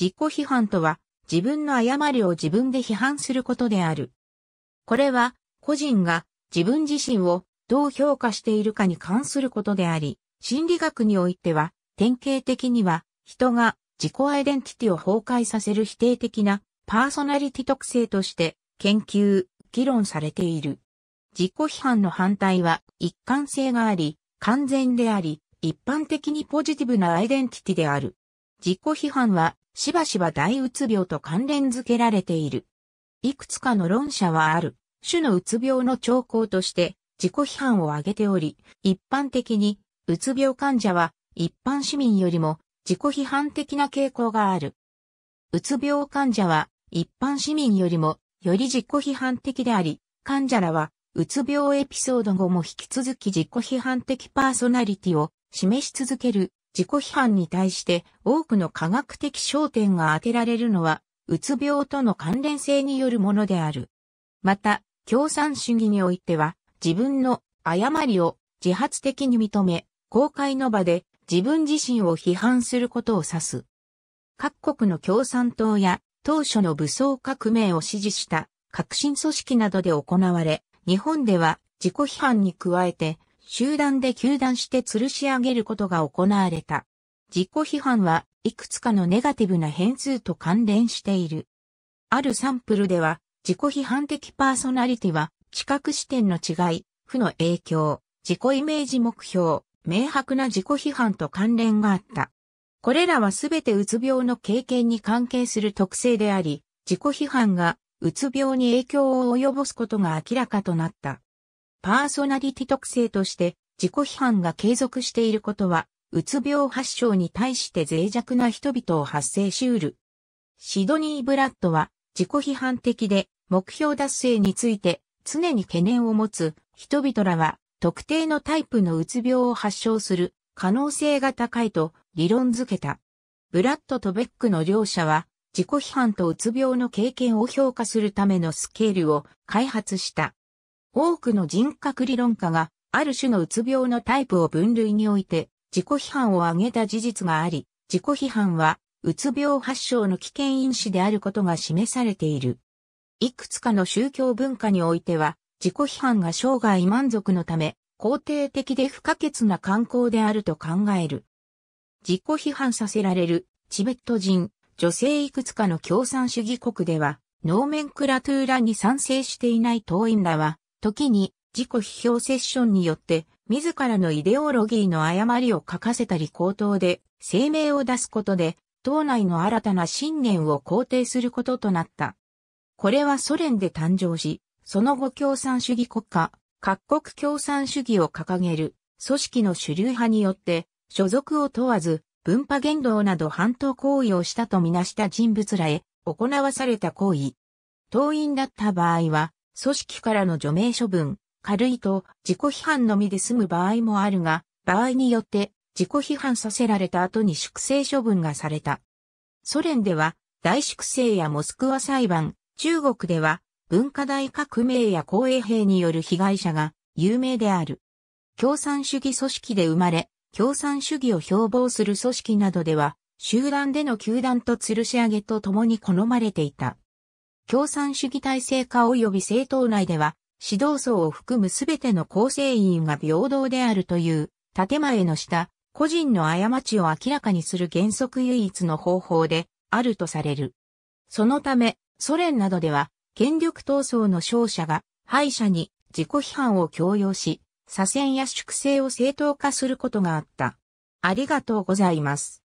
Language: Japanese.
自己批判とは、自分の誤りを自分で批判することである。これは、個人が自分自身をどう評価しているかに関することであり、心理学においては、典型的には、人が自己アイデンティティを崩壊させる否定的なパーソナリティ特性として研究、議論されている。自己批判の反対は一貫性があり、完全であり、一般的にポジティブなアイデンティティである。自己批判はしばしば大うつ病と関連づけられている。いくつかの論者はある、種のうつ病の兆候として自己批判を挙げており、一般的に、うつ病患者は一般市民よりも自己批判的な傾向がある。うつ病患者は一般市民よりもより自己批判的であり、患者らはうつ病エピソード後も引き続き自己批判的パーソナリティを示し続ける自己批判に対して多くの科学的焦点が当てられるのは、うつ病との関連性によるものである。また、共産主義においては、自分の誤りを自発的に認め、公開の場で自分自身を批判することを指す。各国の共産党や当初の武装革命を支持した革新組織などで行われ、日本では自己批判に加えて集団で球団して吊るし上げることが行われた。自己批判はいくつかのネガティブな変数と関連している。あるサンプルでは、自己批判的パーソナリティは、知覚視点の違い、負の影響、自己イメージ目標、明白な自己批判と関連があった。これらはすべてうつ病の経験に関係する特性であり、自己批判がうつ病に影響を及ぼすことが明らかとなった。パーソナリティ特性として自己批判が継続していることは、うつ病発症に対して脆弱な人々を発生しうる。シドニー・ブラッドは自己批判的で目標達成について常に懸念を持つ人々らは特定のタイプのうつ病を発症する可能性が高いと理論づけた。ブラッドとベックの両者は自己批判とうつ病の経験を評価するためのスケールを開発した。多くの人格理論家が、ある種のうつ病のタイプを分類において、自己批判を挙げた事実があり、自己批判は、うつ病発症の危険因子であることが示されている。いくつかの宗教文化においては、自己批判が生涯満足のため、肯定的で不可欠な観光であると考える。自己批判させられるチベット人、女性いくつかの共産主義国では、ノーメンクラトゥーラに賛成していない党員らは、時に自己批評セッションによって自らのイデオロギーの誤りを書かせたり口頭で声明を出すことで党内の新たな信念を肯定することとなった。これはソ連で誕生し、その後共産主義国家、各国共産主義を掲げる組織の主流派によって所属を問わず分派言動など反党行為をしたとみなした人物らへ行わされた行為。党員だった場合は組織からの除名処分、軽いと自己批判のみで済む場合もあるが、場合によって自己批判させられた後に粛清処分がされた。ソ連では大粛清やモスクワ裁判、中国では文化大革命や公衛兵による被害者が有名である。共産主義組織で生まれ、共産主義を標榜する組織などでは、集団での球団と吊るし上げと共に好まれていた。共産主義体制化及び政党内では、指導層を含むすべての構成員が平等であるという、建前の下、個人の過ちを明らかにする原則唯一の方法で、あるとされる。そのため、ソ連などでは、権力闘争の勝者が、敗者に自己批判を強要し、左遷や粛清を正当化することがあった。ありがとうございます。